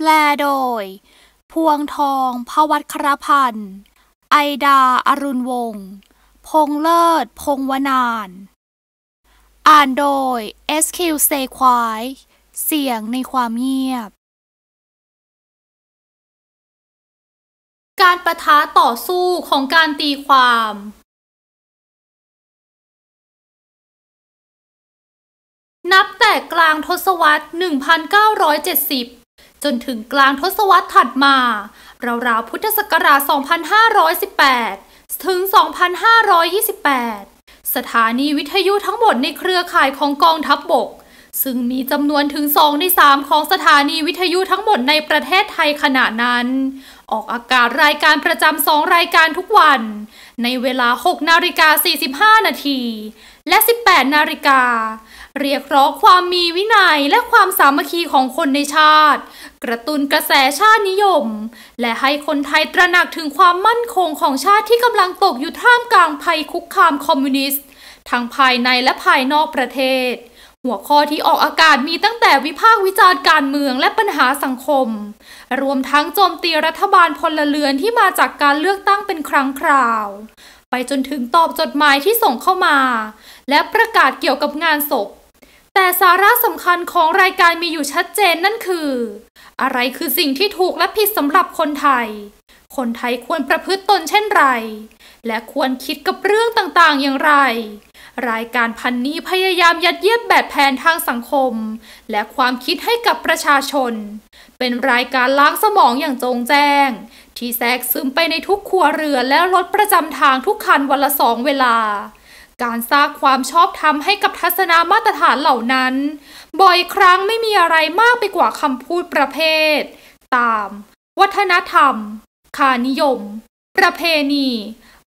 แปลโดย พวงทองพวัตครพันธ์ ไอดาอรุณวงศ์ พงเลิศพงวนาน อ่านโดย SQ เซควาย เสียงในความเงียบ การประทะต่อสู้ของการตีความ นับแต่กลางทศวรรษ1970จนถึงกลางทศวรรษถัดมา ราวๆพุทธศักราช2518 ถึง 2528 สถานีวิทยุทั้งหมดในเครือข่ายของกองทัพบบก ซึ่งมีจำนวนถึง 2 ใน 3 ของสถานีวิทยุทั้งหมดในประเทศไทยขณะนั้น ออกอากาศรายการประจำสองรายการทุกวัน ในเวลา 6 นาฬิกา 45 นาที และ 18 นาฬิกาเรียกร้องความมีวินัยและความสามัคคีของคนในชาติ กระตุนกระแสชาตินิยม และให้คนไทยตระหนักถึงความมั่นคงของชาติที่กำลังตกอยู่ท่ามกลางภัยคุกคามคอมมิวนิสต์ทั้งภายในและภายนอกประเทศ หัวข้อที่ออกอากาศมีตั้งแต่วิพากษ์วิจารณ์การเมืองและปัญหาสังคม รวมทั้งโจมตีรัฐบาลพลเรือนที่มาจากการเลือกตั้งเป็นครั้งคราว ไปจนถึงตอบจดหมายที่ส่งเข้ามา และประกาศเกี่ยวกับงานศพแต่สาระสำคัญของรายการมีอยู่ชัดเจนนั่นคือ อะไรคือสิ่งที่ถูกและผิดสำหรับคนไทย คนไทยควรประพฤติตนเช่นไร และควรคิดกับเรื่องต่างๆอย่างไร รายการพันนี้พยายามยัดเยียดแบบแผนทางสังคม และความคิดให้กับประชาชน เป็นรายการล้างสมองอย่างจงแจ้งที่แทรกซึมไปในทุกครัวเรือนและรถประจำทางทุกคันวันละสองเวลาการสร้างความชอบธรรมให้กับทัศนามาตรฐานเหล่านั้น บ่อยครั้งไม่มีอะไรมากไปกว่าคำพูดประเภท ตาม วัฒนธรรมค่านิยม ประเพณี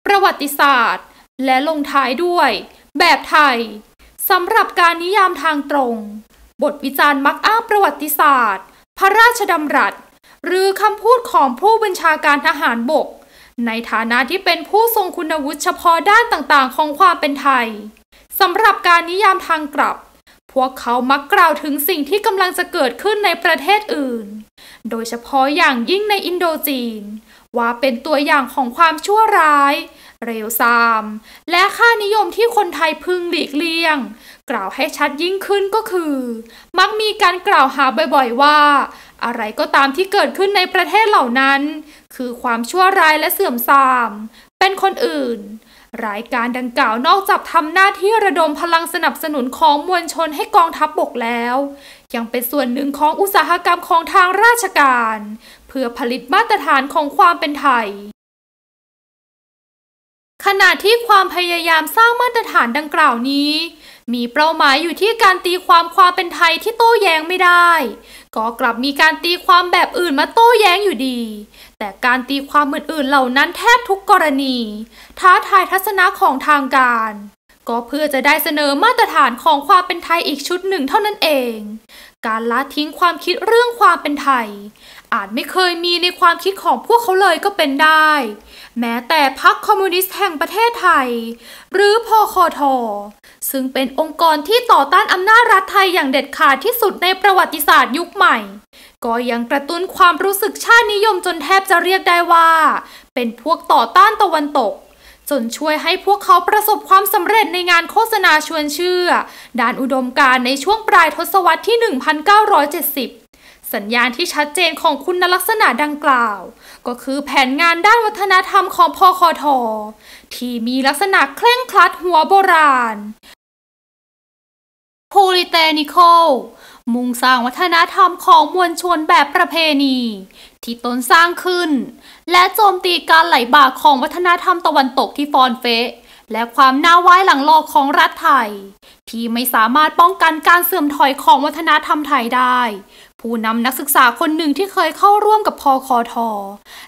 ประวัติศาสตร์ และลงท้ายด้วย แบบไทยสำหรับการนิยามทางตรง บทวิจารณ์มักอ้างประวัติศาสตร์ พระราชดำรัส หรือคำพูดของผู้บัญชาการทหารบกในฐานะที่เป็นผู้ทรงคุณวุฒิเฉพาะด้านต่างๆ ของความเป็นไทยสำหรับการนิยามทางกลับ พวกเขามักกล่าวถึงสิ่งที่กำลังจะเกิดขึ้นในประเทศอื่น โดยเฉพาะอย่างยิ่งในอินโดจีน ว่าเป็นตัวอย่างของความชั่วร้าย เร็วซาม และค่านิยมที่คนไทยพึงหลีกเลี่ยงกล่าวให้ชัดยิ่งขึ้นก็คือ มักมีการกล่าวหาบ่อยๆว่า อะไรก็ตามที่เกิดขึ้นในประเทศเหล่านั้น คือความชั่วร้ายและเสื่อมทราม เป็นคนอื่น รายการดังกล่าวนอกจากทำหน้าที่ระดมพลังสนับสนุนของมวลชนให้กองทัพบบกแล้ว ยังเป็นส่วนหนึ่งของอุตสาหกรรมของทางราชการ เพื่อผลิตมาตรฐานของความเป็นไทยขณะที่ความพยายามสร้างมาตรฐานดังกล่าวนี้มีเป้าหมายอยู่ที่การตีความความเป็นไทยที่โต้แย้งไม่ได้ ก็กลับมีการตีความแบบอื่นมาโต้แย้งอยู่ดี แต่การตีความอื่นๆเหล่านั้นแทบทุกกรณี ท้าทายทัศนะของทางการ ก็เพื่อจะได้เสนอมาตรฐานของความเป็นไทยอีกชุดหนึ่งเท่านั้นเอง การละทิ้งความคิดเรื่องความเป็นไทย อาจไม่เคยมีในความคิดของพวกเขาเลยก็เป็นได้แม้แต่พรรคคอมมิวนิสต์แห่งประเทศไทย หรือพอคอทอ ซึ่งเป็นองค์กรที่ต่อต้านอำนาจรัฐไทยอย่างเด็ดขาดที่สุดในประวัติศาสตร์ยุคใหม่ ก็ยังกระตุ้นความรู้สึกชาตินิยมจนแทบจะเรียกได้ว่า เป็นพวกต่อต้านตะวันตก จนช่วยให้พวกเขาประสบความสำเร็จในงานโฆษณาชวนเชื่อ ด้านอุดมการในช่วงปลายทศวรรษที่ 1970สัญญาณที่ชัดเจนของคุณลักษณะดังกล่าว ก็คือแผนงานด้านวัฒนธรรมของพคท ที่มีลักษณะเคร่งครัดหัวโบราณ p u r ิ t ต n i c a l มุ่งสร้างวัฒนธรรมของมวลชนแบบประเพณี ที่ตนสร้างขึ้น และโจมตีการไหลบ่าของวัฒนธรรมตะวันตกที่ฟอนเฟและความน่าไว้หลังหลอกของรัฐไทย ที่ไม่สามารถป้องกันการเสื่อมถอยของวัฒนธรรมไทยได้ ผู้นำนักศึกษาคนหนึ่งที่เคยเข้าร่วมกับพอคอทอ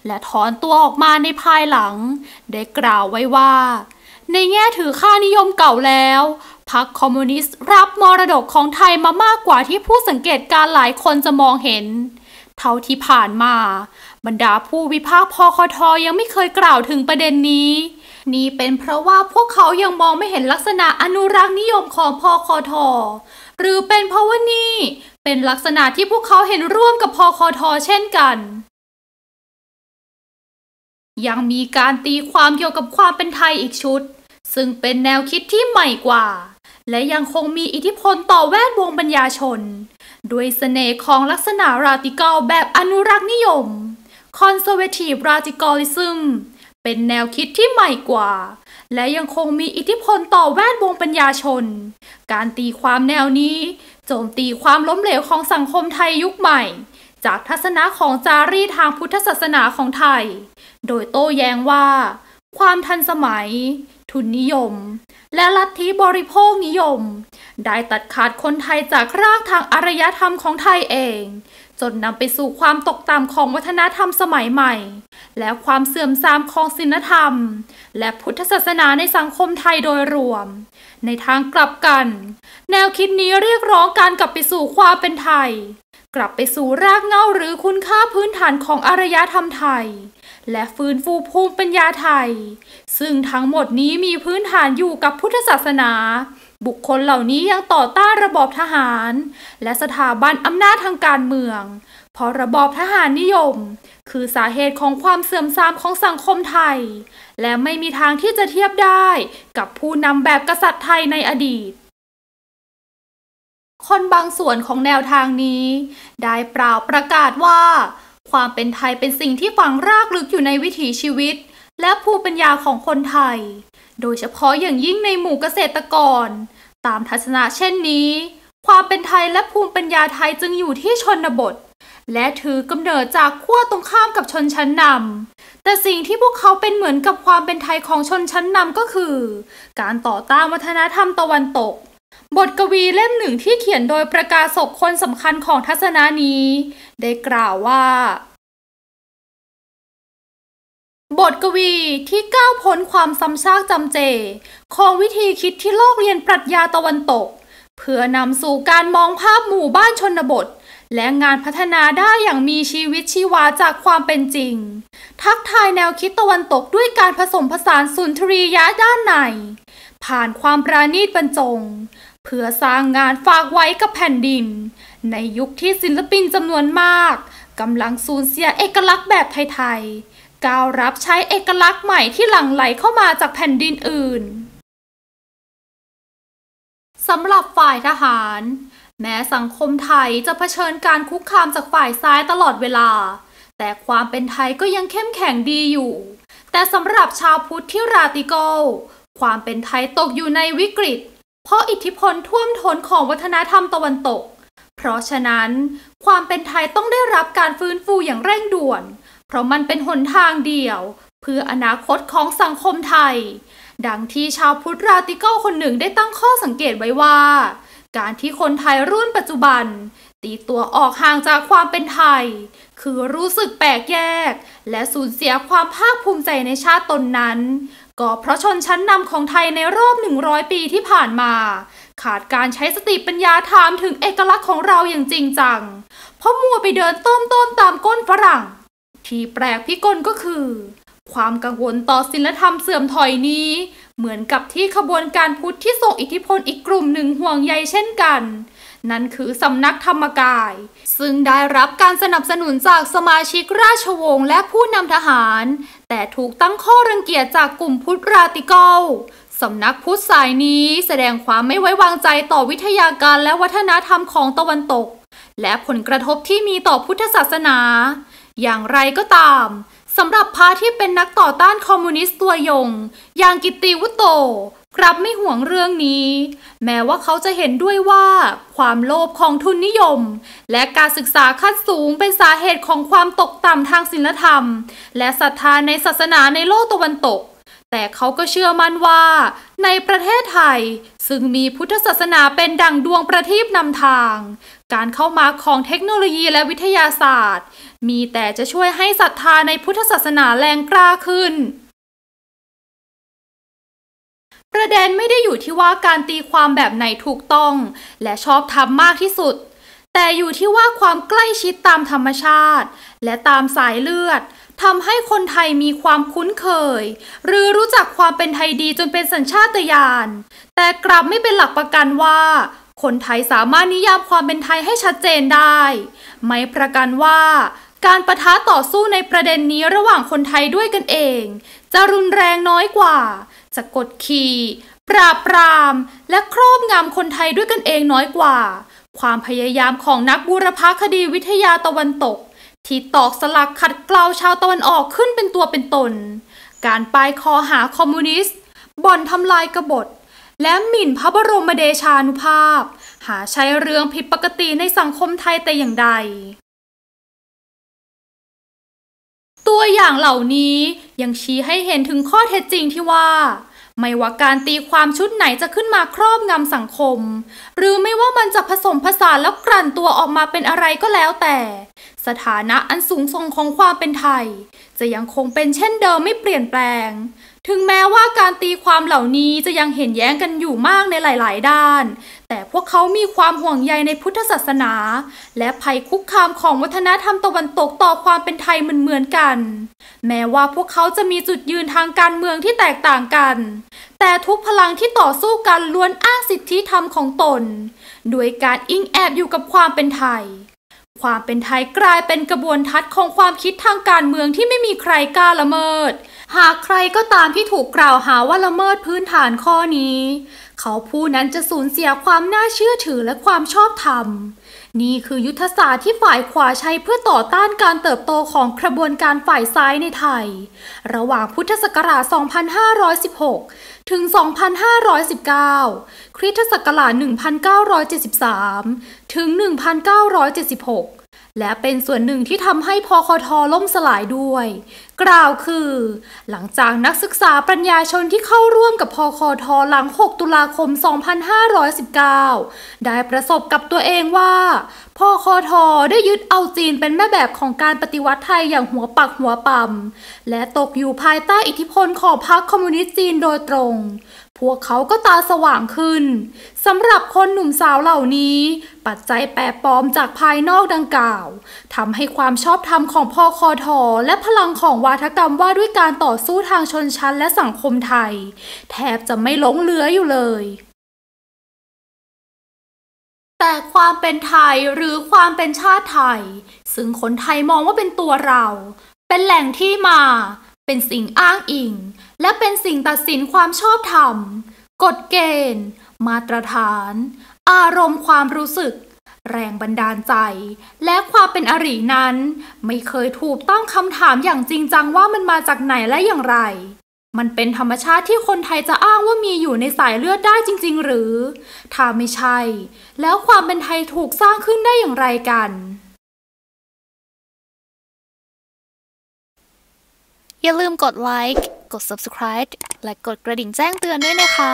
และถอนตัวออกมาในภายหลัง ได้กล่าวไว้ว่า ในแง่ถือค่านิยมเก่าแล้วพรรคคอมมิวนิสต์รับมรดกของไทยมามากกว่าที่ผู้สังเกตการหลายคนจะมองเห็นเท่าที่ผ่านมา บรรดาผู้วิพากษ์พอคอทอยังไม่เคยกล่าวถึงประเด็นนี้นี่เป็นเพราะว่าพวกเขายังมองไม่เห็นลักษณะอนุรักษ์นิยมของพอคอทอ หรือเป็นเพราะว่านี่เป็นลักษณะที่พวกเขาเห็นร่วมกับพอคอทอเช่นกัน ยังมีการตีความเกี่ยวกับความเป็นไทยอีกชุด ซึ่งเป็นแนวคิดที่ใหม่กว่า และยังคงมีอิทธิพลต่อแวดวงปัญญาชน ด้วยสเสน่ห์ของลักษณะราติกอลแบบอนุรักษ์นิยม Conservative Radicalism เป็นแนวคิดที่ใหม่กว่า และยังคงมีอิทธิพลต่อแวดวงปัญญาชน การตีความแนวนี้โจมตีความล้มเหลวของสังคมไทยยุคใหม่ จากทัศนะของจารีทางพุทธศาสนาของไทย โดยโต้แย้งว่า ความทันสมัย ทุนนิยม และลัทธิบริโภคนิยม ได้ตัดขาดคนไทยจากรากทางอารยธรรมของไทยเองจนนำไปสู่ความตกต่ำของวัฒนธรรมสมัยใหม่ และความเสื่อมทรามของศีลธรรม และพุทธศาสนาในสังคมไทยโดยรวม ในทางกลับกัน แนวคิดนี้เรียกร้องการกลับไปสู่ความเป็นไทย กลับไปสู่รากเหง้าหรือคุณค่าพื้นฐานของอารยธรรมไทย และฟื้นฟูภูมิปัญญาไทย ซึ่งทั้งหมดนี้มีพื้นฐานอยู่กับพุทธศาสนาบุคคลเหล่านี้ยังต่อต้านระบอบทหารและสถาบันอำนาจทางการเมือง เพราะระบอบทหารนิยมคือสาเหตุของความเสื่อมทรามของสังคมไทย และไม่มีทางที่จะเทียบได้กับผู้นำแบบกษัตริย์ไทยในอดีต คนบางส่วนของแนวทางนี้ได้เปล่าประกาศว่า ความเป็นไทยเป็นสิ่งที่ฝังรากลึกอยู่ในวิถีชีวิต และภูมิปัญญาของคนไทยโดยเฉพาะอย่างยิ่งในหมู่เกษตรกร ตามทัศนะเช่นนี้ ความเป็นไทยและภูมิปัญญาไทยจึงอยู่ที่ชนบท และถือกำเนิดจากขั้วตรงข้ามกับชนชั้นนำแต่สิ่งที่พวกเขาเป็นเหมือนกับความเป็นไทยของชนชั้นนำก็คือ การต่อต้านวัฒนธรรมตะวันตก บทกวีเล่มหนึ่งที่เขียนโดยประกาศศกคนสำคัญของทัศนานี้ ได้กล่าวว่าบทกวีที่ก้าวพ้นความซ้ำซากจำเจของวิธีคิดที่โลกเรียนปรัชญาตะวันตก เพื่อนำสู่การมองภาพหมู่บ้านชนบท และงานพัฒนาได้อย่างมีชีวิตชีวาจากความเป็นจริง ทักทายแนวคิดตะวันตกด้วยการผสมผสานสุนทรียะด้านในผ่านความประณีตบรรจง เพื่อสร้างงานฝากไว้กับแผ่นดิน ในยุคที่ศิลปินจำนวนมากกำลังสูญเสียเอกลักษณ์แบบไทยก้าวรับใช้เอกลักษณ์ใหม่ที่หลั่งไหลเข้ามาจากแผ่นดินอื่นสำหรับฝ่ายทหาร แม้สังคมไทยจะเผชิญการคุกคามจากฝ่ายซ้ายตลอดเวลา แต่ความเป็นไทยก็ยังเข้มแข็งดีอยู่ แต่สำหรับชาวพุทธที่ราติโก ความเป็นไทยตกอยู่ในวิกฤต เพราะอิทธิพลท่วมท้นของวัฒนธรรมตะวันตก เพราะฉะนั้นความเป็นไทยต้องได้รับการฟื้นฟูอย่างเร่งด่วนเพราะมันเป็นหนทางเดียว เพื่ออนาคตของสังคมไทย ดังที่ชาวพุทธราติเกิลคนหนึ่งได้ตั้งข้อสังเกตไว้ว่า การที่คนไทยรุ่นปัจจุบัน ตีตัวออกห่างจากความเป็นไทย คือรู้สึกแปลกแยก และสูญเสียความภาคภูมิใจในชาติตนนั้น ก็เพราะชนชั้นนำของไทยในรอบ100 ปีที่ผ่านมา ขาดการใช้สติปัญญาถามถึงเอกลักษณ์ของเราอย่างจริงจัง เพราะมัวไปเดินต้มต้มตามก้นฝรั่งที่แปลกพิกลก็คือ ความกังวลต่อศีลธรรมเสื่อมถอยนี้ เหมือนกับที่ขบวนการพุทธที่ส่งอิทธิพลอีกกลุ่มหนึ่งห่วงใยเช่นกัน นั่นคือสำนักธรรมกาย ซึ่งได้รับการสนับสนุนจากสมาชิกราชวงศ์และผู้นำทหาร แต่ถูกตั้งข้อรังเกียจจากกลุ่มพุทธราติเกลสำนักพุทธสายนี้แสดงความไม่ไว้วางใจต่อวิทยาการและวัฒนธรรมของตะวันตก และผลกระทบที่มีต่อพุทธศาสนาอย่างไรก็ตามสำหรับพระที่เป็นนักต่อต้านคอมมิวนิสต์ตัวยง อย่างกิติวุโตกลับไม่ห่วงเรื่องนี้ แม้ว่าเขาจะเห็นด้วยว่า ความโลภของทุนนิยม และการศึกษาขั้นสูงเป็นสาเหตุของความตกต่ำทางศีลธรรม และศรัทธาในศาสนาในโลกตะวันตกแต่เขาก็เชื่อมั่นว่า ในประเทศไทยซึ่งมีพุทธศาสนาเป็นดั่งดวงประทีปนำทาง การเข้ามาของเทคโนโลยีและวิทยาศาสตร์ มีแต่จะช่วยให้ศรัทธาในพุทธศาสนาแรงกล้าขึ้น ประเด็นไม่ได้อยู่ที่ว่าการตีความแบบไหนถูกต้อง และชอบทำมากที่สุด แต่อยู่ที่ว่าความใกล้ชิดตามธรรมชาติ และตามสายเลือดทำให้คนไทยมีความคุ้นเคย หรือรู้จักความเป็นไทยดีจนเป็นสัญชาตญาณแต่กลับไม่เป็นหลักประกันว่า คนไทยสามารถนิยามความเป็นไทยให้ชัดเจนได้ ไม่ประกันว่าการประทะต่อสู้ในประเด็นนี้ระหว่างคนไทยด้วยกันเอง จะรุนแรงน้อยกว่า จะกดขี่ปราบปราม และครอบงำคนไทยด้วยกันเองน้อยกว่า ความพยายามของนักบูรพาคดีวิทยาตะวันตกที่ตอกสลักขัดเกลาชาวตะวันออกขึ้นเป็นตัวเป็นตน การปายคอหาคอมมิวนิสต์ บ่อนทำลายกบฏ และหมิ่นพระบรมเดชานุภาพ หาใช้เรื่องผิดปกติในสังคมไทยแต่อย่างใด ตัวอย่างเหล่านี้ยังชี้ให้เห็นถึงข้อเท็จจริงที่ว่าไม่ว่าการตีความชุดไหนจะขึ้นมาครอบงำสังคม หรือไม่ว่ามันจะผสมผสานแล้วกลั่นตัวออกมาเป็นอะไรก็แล้วแต่ สถานะอันสูงส่งของความเป็นไทย จะยังคงเป็นเช่นเดิมไม่เปลี่ยนแปลงถึงแม้ว่าการตีความเหล่านี้จะยังเห็นแย้งกันอยู่มากในหลาย ๆ ด้าน แต่พวกเขามีความห่วงใยในพุทธศาสนา และภัยคุกคามของวัฒนธรรมตะวันตกต่อความเป็นไทยเหมือนๆกัน แม้ว่าพวกเขาจะมีจุดยืนทางการเมืองที่แตกต่างกัน แต่ทุกพลังที่ต่อสู้กัน ล้วนอ้างสิทธิธรรมของตน ด้วยการอิงแอบอยู่กับความเป็นไทยความเป็นไทยกลายเป็นกระบวนทัศน์ของความคิดทางการเมืองที่ไม่มีใครกล้าละเมิด หากใครก็ตามที่ถูกกล่าวหาว่าละเมิดพื้นฐานข้อนี้ เขาผู้นั้นจะสูญเสียความน่าเชื่อถือและความชอบธรรมนี่คือยุทธศาสตร์ที่ฝ่ายขวาใช้เพื่อต่อต้านการเติบโตของกระบวนการฝ่ายซ้ายในไทย ระหว่างพุทธศักราช 2516 ถึง 2519 คริสตศักราช 1973 ถึง 1976 และเป็นส่วนหนึ่งที่ทำให้พคทล่มสลายด้วยกล่าวคือ หลังจากนักศึกษาปัญญาชนที่เข้าร่วมกับพอคอทหลัง 6 ตุลาคม 2519 ได้ประสบกับตัวเองว่าพอคอทได้ยึดเอาจีนเป็นแม่แบบของการปฏิวัติไทยอย่างหัวปักหัวปำและตกอยู่ภายใต้อิทธิพลของพรรคคอมมิวนิสต์จีนโดยตรง พวกเขาก็ตาสว่างขึ้น สำหรับคนหนุ่มสาวเหล่านี้ ปัจจัยแปรปลอมจากภายนอกดังกล่าวทำให้ความชอบธรรมของพอคอทและพลังของวาทกรรมว่าด้วยการต่อสู้ทางชนชั้นและสังคมไทยแทบจะไม่หลงเหลืออยู่เลย แต่ความเป็นไทยหรือความเป็นชาติไทย ซึ่งคนไทยมองว่าเป็นตัวเรา เป็นแหล่งที่มาเป็นสิ่งอ้างอิง และเป็นสิ่งตัดสินความชอบธรรม กฎเกณฑ์ มาตรฐาน อารมณ์ความรู้สึกแรงบันดาลใจและความเป็นอรินั้น ไม่เคยถูกตั้งคำถามอย่างจริง จัง ว่ามันมาจากไหนและอย่างไร มันเป็นธรรมชาติที่คนไทยจะอ้างว่ามีอยู่ในสายเลือดได้จริง ๆ หรือ ถ้าไม่ใช่ แล้วความเป็นไทยถูกสร้างขึ้นได้อย่างไรกัน อย่าลืมกดไลค์กด subscribe และกดกระดิ่งแจ้งเตือนด้วยนะคะ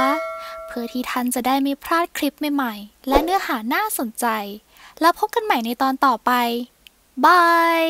เพื่อที่ท่านจะได้ไม่พลาดคลิปใหม่ๆและเนื้อหาน่าสนใจแล้วพบกันใหม่ในตอนต่อไป บาย